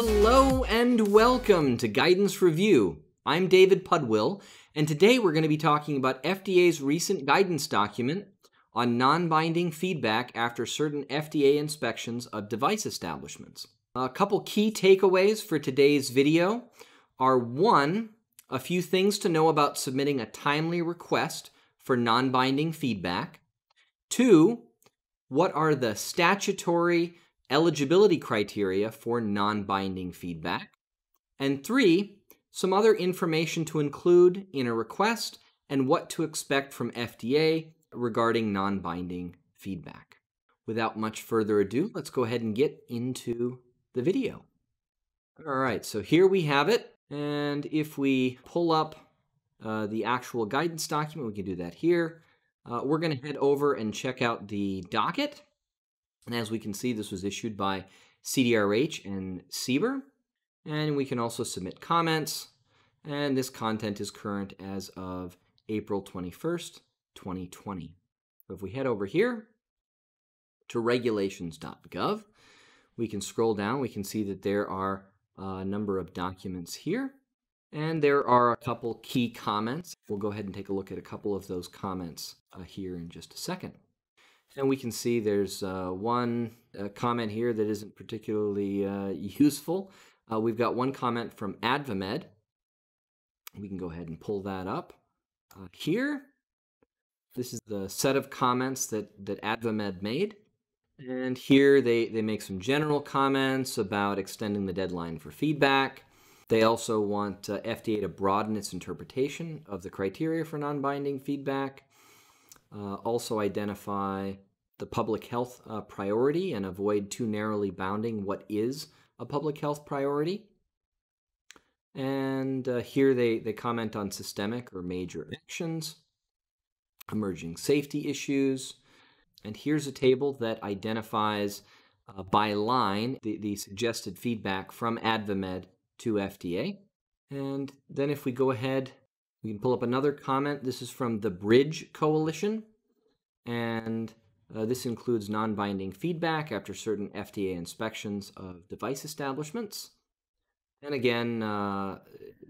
Hello and welcome to Guidance Review. I'm David Pudwill, and today we're going to be talking about FDA's recent guidance document on non binding feedback after certain FDA inspections of device establishments. A couple key takeaways for today's video are one, a few things to know about submitting a timely request for non binding feedback, two, what are the statutory eligibility criteria for non binding feedback, and three, some other information to include in a request and what to expect from FDA regarding non binding feedback. Without much further ado, let's go ahead and get into the video. All right, so here we have it. And if we pull up uh, the actual guidance document, we can do that here. Uh, we're going to head over and check out the docket. And as we can see, this was issued by CDRH and CBER. And we can also submit comments. And this content is current as of April 21st, 2020. So if we head over here to regulations.gov, we can scroll down. We can see that there are a number of documents here. And there are a couple key comments. We'll go ahead and take a look at a couple of those comments uh, here in just a second. And we can see there's uh, one uh, comment here that isn't particularly uh, useful. Uh, we've got one comment from AdvaMed. We can go ahead and pull that up. Uh, here, this is the set of comments that, that AdvaMed made. And here they, they make some general comments about extending the deadline for feedback. They also want uh, FDA to broaden its interpretation of the criteria for non binding feedback uh, also identify the public health uh, priority and avoid too narrowly bounding what is a public health priority. And uh, here they, they comment on systemic or major actions, emerging safety issues. And here's a table that identifies uh, by line the, the suggested feedback from AdvaMed to FDA. And then if we go ahead we can pull up another comment. This is from the Bridge Coalition. And uh, this includes non binding feedback after certain FDA inspections of device establishments. And again, uh,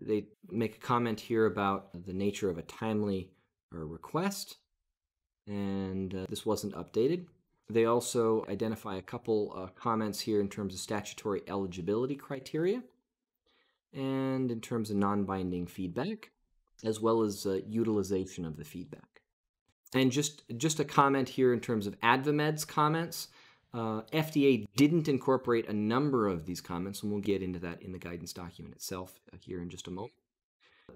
they make a comment here about the nature of a timely uh, request, and uh, this wasn't updated. They also identify a couple uh, comments here in terms of statutory eligibility criteria and in terms of non binding feedback as well as uh, utilization of the feedback. And just just a comment here in terms of AdvaMed's comments. Uh, FDA didn't incorporate a number of these comments, and we'll get into that in the guidance document itself uh, here in just a moment.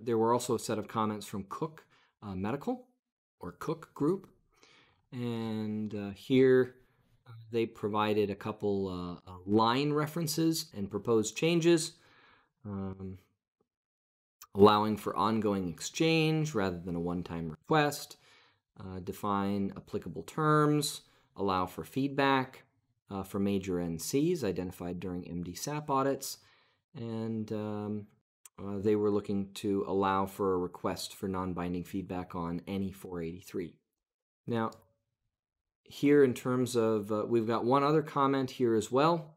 There were also a set of comments from Cook uh, Medical or Cook Group, and uh, here uh, they provided a couple uh, line references and proposed changes. Um, allowing for ongoing exchange rather than a one-time request, uh, define applicable terms, allow for feedback uh, for major NCs identified during MDSAP audits, and um, uh, they were looking to allow for a request for non-binding feedback on any 483. Now, here in terms of, uh, we've got one other comment here as well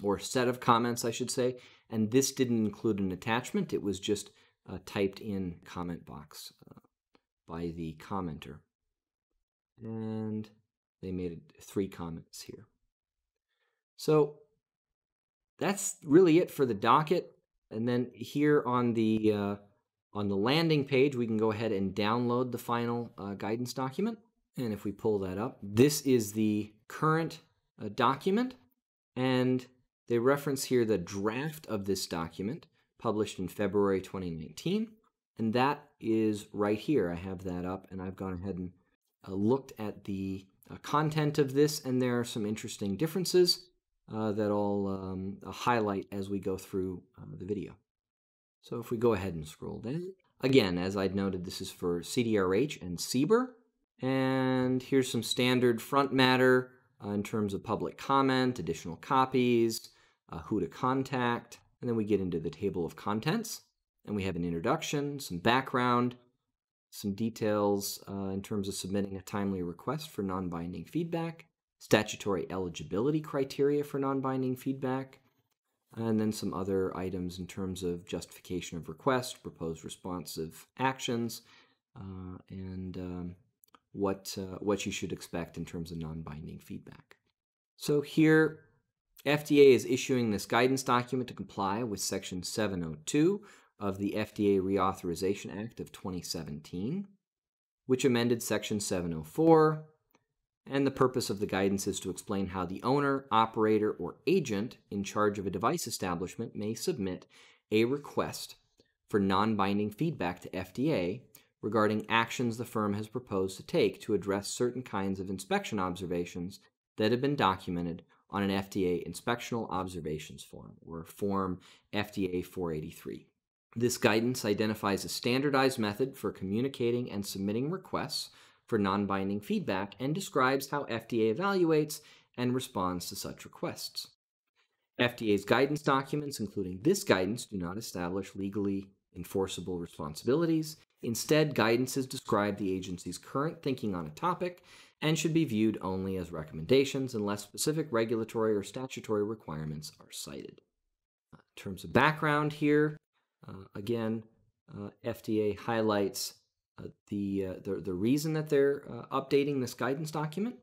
or set of comments, I should say. And this didn't include an attachment, it was just a uh, typed in comment box uh, by the commenter. And they made three comments here. So that's really it for the docket. And then here on the uh, on the landing page, we can go ahead and download the final uh, guidance document. And if we pull that up, this is the current uh, document. And they reference here the draft of this document published in February 2019, and that is right here. I have that up, and I've gone ahead and uh, looked at the uh, content of this, and there are some interesting differences uh, that I'll um, uh, highlight as we go through uh, the video. So if we go ahead and scroll down, again, as I'd noted, this is for CDRH and CBER, and here's some standard front matter uh, in terms of public comment, additional copies, uh, who to contact, and then we get into the table of contents. And we have an introduction, some background, some details uh, in terms of submitting a timely request for non binding feedback, statutory eligibility criteria for non binding feedback, and then some other items in terms of justification of request, proposed responsive actions, uh, and um, what, uh, what you should expect in terms of non binding feedback. So here FDA is issuing this guidance document to comply with Section 702 of the FDA Reauthorization Act of 2017, which amended Section 704. And the purpose of the guidance is to explain how the owner, operator, or agent in charge of a device establishment may submit a request for non binding feedback to FDA regarding actions the firm has proposed to take to address certain kinds of inspection observations that have been documented on an FDA inspectional observations form, or Form FDA 483. This guidance identifies a standardized method for communicating and submitting requests for non binding feedback and describes how FDA evaluates and responds to such requests. FDA's guidance documents, including this guidance, do not establish legally enforceable responsibilities. Instead, guidances describe the agency's current thinking on a topic and should be viewed only as recommendations unless specific regulatory or statutory requirements are cited. Uh, in terms of background here, uh, again, uh, FDA highlights uh, the, uh, the, the, reason that they're uh, updating this guidance document.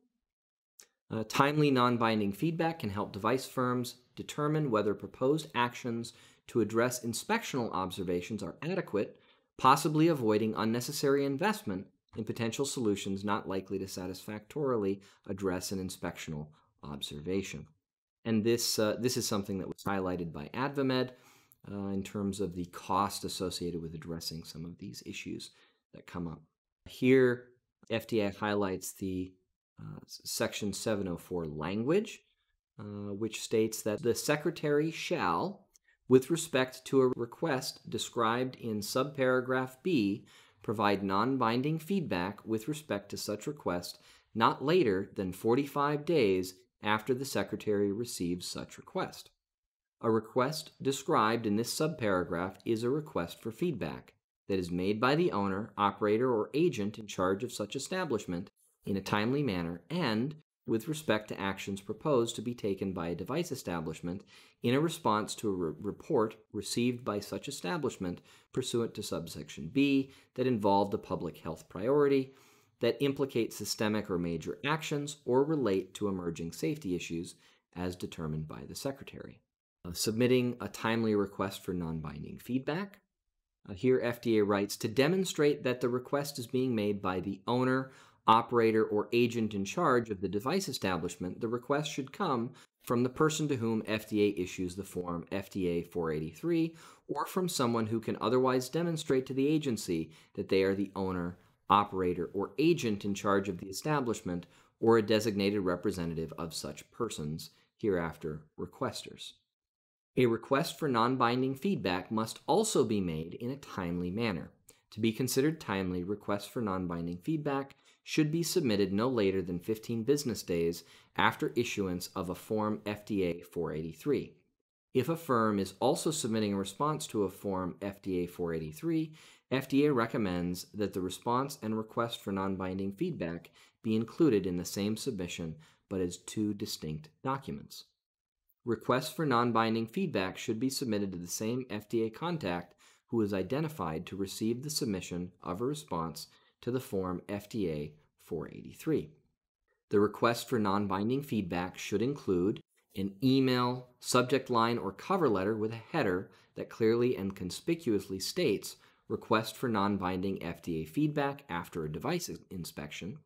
timely non binding feedback can help device firms determine whether proposed actions to address inspectional observations are adequate, possibly avoiding unnecessary investment in potential solutions not likely to satisfactorily address an inspectional observation. And this, uh, this is something that was highlighted by AdvaMed uh, in terms of the cost associated with addressing some of these issues that come up. Here, FDA highlights the uh, Section 704 language, uh, which states that the Secretary shall, with respect to a request described in subparagraph B, provide non-binding feedback with respect to such request not later than 45 days after the Secretary receives such request. A request described in this subparagraph is a request for feedback that is made by the owner, operator, or agent in charge of such establishment in a timely manner and with respect to actions proposed to be taken by a device establishment in a response to a re report received by such establishment pursuant to subsection B that involved a public health priority that implicate systemic or major actions or relate to emerging safety issues as determined by the secretary. Uh, submitting a timely request for non-binding feedback. Uh, here FDA writes to demonstrate that the request is being made by the owner operator, or agent in charge of the device establishment, the request should come from the person to whom FDA issues the form FDA 483 or from someone who can otherwise demonstrate to the agency that they are the owner, operator, or agent in charge of the establishment or a designated representative of such persons, hereafter requesters. A request for non binding feedback must also be made in a timely manner. To be considered timely, requests for non binding feedback should be submitted no later than 15 business days after issuance of a Form FDA 483. If a firm is also submitting a response to a Form FDA 483, FDA recommends that the response and request for non binding feedback be included in the same submission but as two distinct documents. Requests for non binding feedback should be submitted to the same FDA contact who is identified to receive the submission of a response to the form FDA 483. The request for non binding feedback should include an email, subject line, or cover letter with a header that clearly and conspicuously states request for non binding FDA feedback after a device inspection,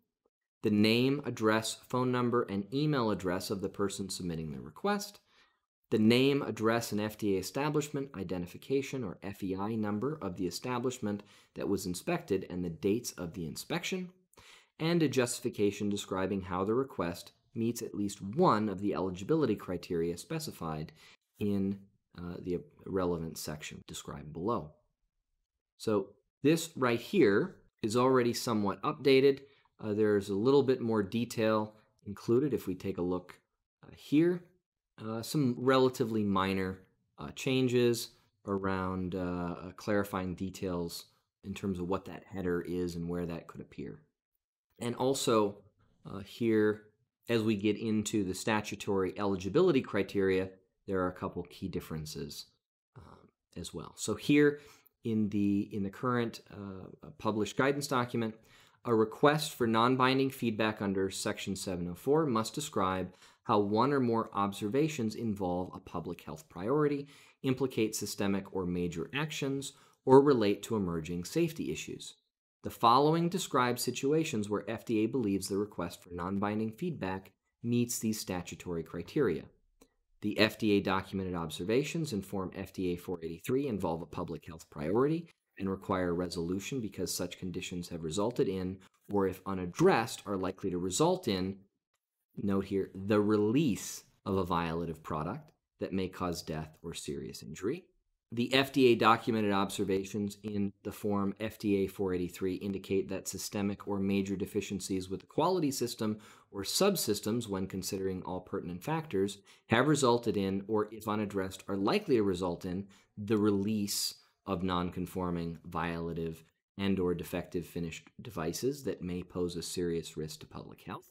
the name, address, phone number, and email address of the person submitting the request, the name, address, and FDA establishment identification or FEI number of the establishment that was inspected and the dates of the inspection, and a justification describing how the request meets at least one of the eligibility criteria specified in uh, the relevant section described below. So this right here is already somewhat updated. Uh, there's a little bit more detail included if we take a look uh, here uh, some relatively minor uh, changes around uh, uh, clarifying details in terms of what that header is and where that could appear. And also, uh, here, as we get into the statutory eligibility criteria, there are a couple key differences um, as well. So here in the in the current uh, published guidance document, a request for non-binding feedback under Section 704 must describe how one or more observations involve a public health priority, implicate systemic or major actions, or relate to emerging safety issues. The following describes situations where FDA believes the request for non binding feedback meets these statutory criteria. The FDA documented observations in Form FDA 483 involve a public health priority and require resolution because such conditions have resulted in, or if unaddressed, are likely to result in, note here the release of a violative product that may cause death or serious injury. The FDA documented observations in the form FDA 483 indicate that systemic or major deficiencies with the quality system or subsystems, when considering all pertinent factors, have resulted in, or if unaddressed, are likely to result in, the release of nonconforming, violative, and or defective finished devices that may pose a serious risk to public health.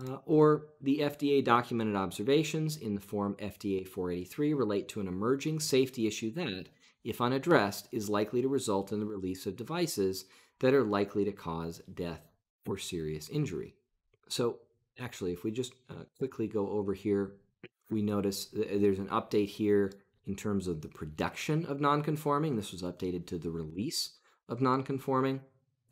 Uh, or the FDA documented observations in the form FDA 483 relate to an emerging safety issue that, if unaddressed, is likely to result in the release of devices that are likely to cause death or serious injury. So, actually, if we just uh, quickly go over here, we notice that uh, there's an update here in terms of the production of nonconforming. This was updated to the release of nonconforming.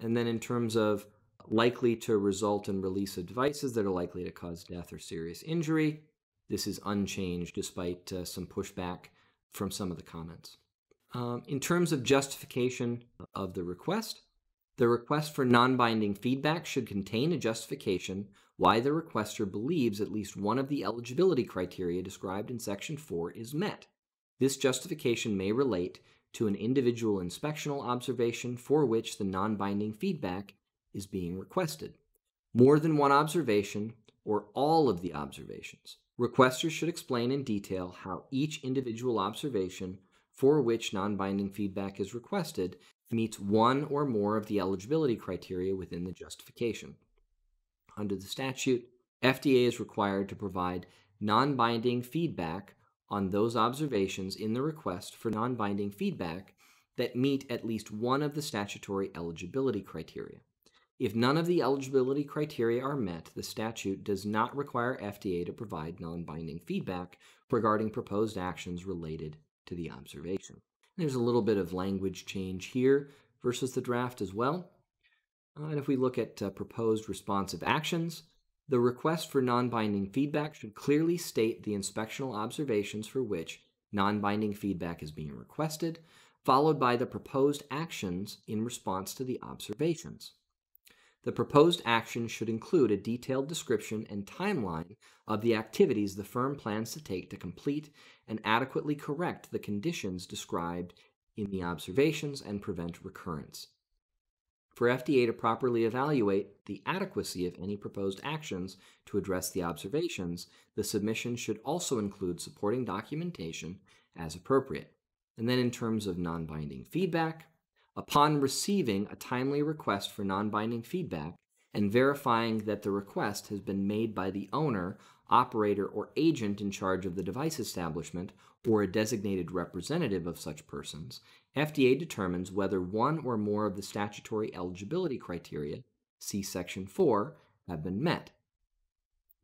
And then in terms of likely to result in release of devices that are likely to cause death or serious injury. This is unchanged despite uh, some pushback from some of the comments. Um, in terms of justification of the request, the request for non binding feedback should contain a justification why the requester believes at least one of the eligibility criteria described in Section 4 is met. This justification may relate to an individual inspectional observation for which the non binding feedback is being requested. More than one observation or all of the observations. Requesters should explain in detail how each individual observation for which non binding feedback is requested meets one or more of the eligibility criteria within the justification. Under the statute, FDA is required to provide non binding feedback on those observations in the request for non binding feedback that meet at least one of the statutory eligibility criteria. If none of the eligibility criteria are met, the statute does not require FDA to provide non binding feedback regarding proposed actions related to the observation. There's a little bit of language change here versus the draft as well. Uh, and if we look at uh, proposed responsive actions, the request for non binding feedback should clearly state the inspectional observations for which non binding feedback is being requested, followed by the proposed actions in response to the observations. The proposed action should include a detailed description and timeline of the activities the firm plans to take to complete and adequately correct the conditions described in the observations and prevent recurrence. For FDA to properly evaluate the adequacy of any proposed actions to address the observations, the submission should also include supporting documentation as appropriate. And then, in terms of non binding feedback, upon receiving a timely request for non binding feedback and verifying that the request has been made by the owner, operator, or agent in charge of the device establishment or a designated representative of such persons, FDA determines whether one or more of the statutory eligibility criteria, see Section 4, have been met.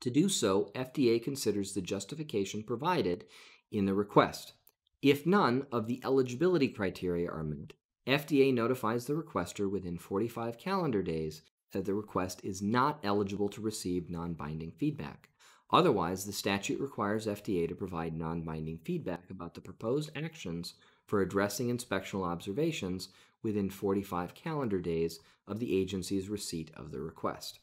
To do so, FDA considers the justification provided in the request. If none of the eligibility criteria are met, FDA notifies the requester within 45 calendar days that the request is not eligible to receive non binding feedback. Otherwise, the statute requires FDA to provide non binding feedback about the proposed actions for addressing inspectional observations within 45 calendar days of the agency's receipt of the request.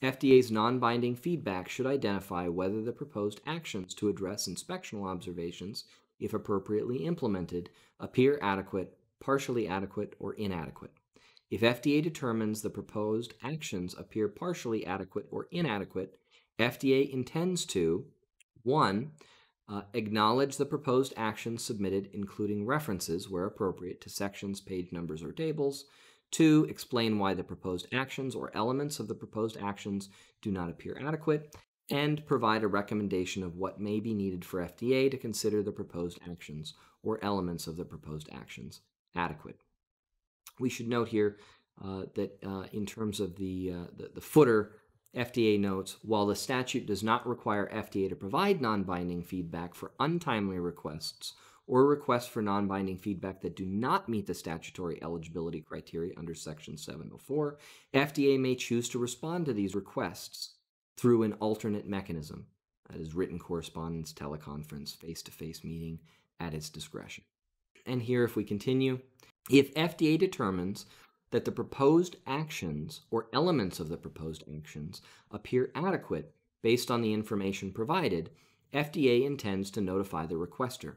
FDA's non binding feedback should identify whether the proposed actions to address inspectional observations, if appropriately implemented, appear adequate partially adequate, or inadequate. If FDA determines the proposed actions appear partially adequate or inadequate, FDA intends to 1. Uh, acknowledge the proposed actions submitted, including references, where appropriate, to sections, page numbers, or tables. 2. Explain why the proposed actions or elements of the proposed actions do not appear adequate. And provide a recommendation of what may be needed for FDA to consider the proposed actions or elements of the proposed actions adequate. We should note here uh, that uh, in terms of the, uh, the, the footer, FDA notes while the statute does not require FDA to provide non-binding feedback for untimely requests or requests for non-binding feedback that do not meet the statutory eligibility criteria under section 704, FDA may choose to respond to these requests through an alternate mechanism, that is written correspondence, teleconference, face-to-face meeting at its discretion and here if we continue, if FDA determines that the proposed actions or elements of the proposed actions appear adequate based on the information provided, FDA intends to notify the requester.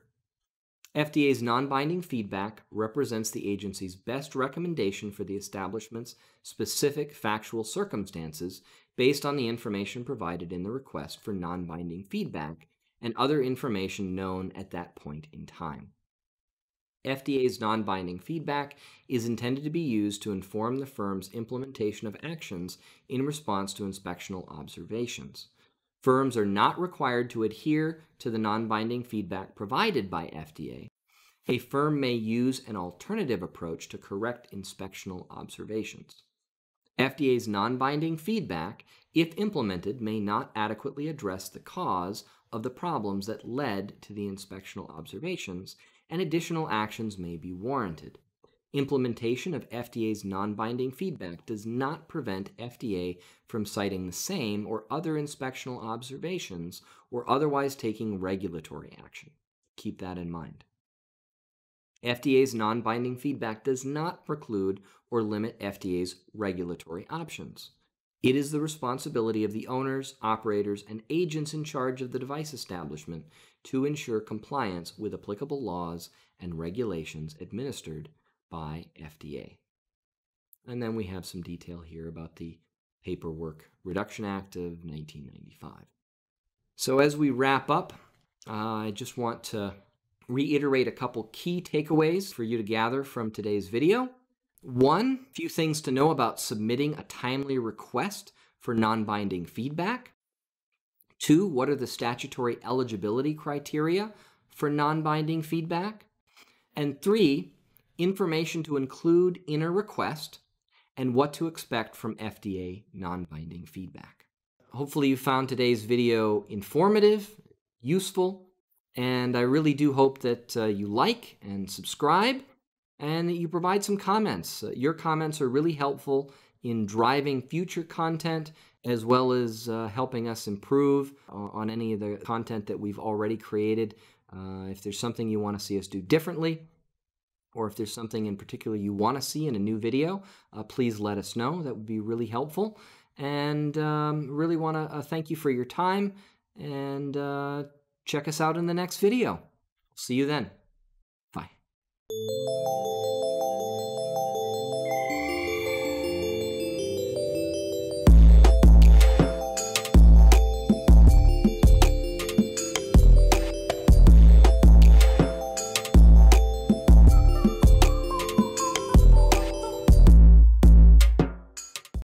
FDA's non binding feedback represents the agency's best recommendation for the establishment's specific factual circumstances based on the information provided in the request for non binding feedback and other information known at that point in time. FDA's non binding feedback is intended to be used to inform the firm's implementation of actions in response to inspectional observations. Firms are not required to adhere to the non binding feedback provided by FDA. A firm may use an alternative approach to correct inspectional observations. FDA's non binding feedback, if implemented, may not adequately address the cause of the problems that led to the inspectional observations and additional actions may be warranted. Implementation of FDA's non binding feedback does not prevent FDA from citing the same or other inspectional observations or otherwise taking regulatory action. Keep that in mind. FDA's non binding feedback does not preclude or limit FDA's regulatory options. It is the responsibility of the owners, operators, and agents in charge of the device establishment to ensure compliance with applicable laws and regulations administered by FDA. And then we have some detail here about the Paperwork Reduction Act of 1995. So, as we wrap up, uh, I just want to reiterate a couple key takeaways for you to gather from today's video. One, few things to know about submitting a timely request for non binding feedback. Two, what are the statutory eligibility criteria for non binding feedback? And three, information to include in a request and what to expect from FDA non binding feedback. Hopefully, you found today's video informative, useful, and I really do hope that uh, you like and subscribe and you provide some comments. Uh, your comments are really helpful in driving future content as well as uh, helping us improve uh, on any of the content that we've already created. Uh, if there's something you want to see us do differently, or if there's something in particular you want to see in a new video, uh, please let us know. That would be really helpful. And um, really want to uh, thank you for your time and check us out in the next video. See you then. Música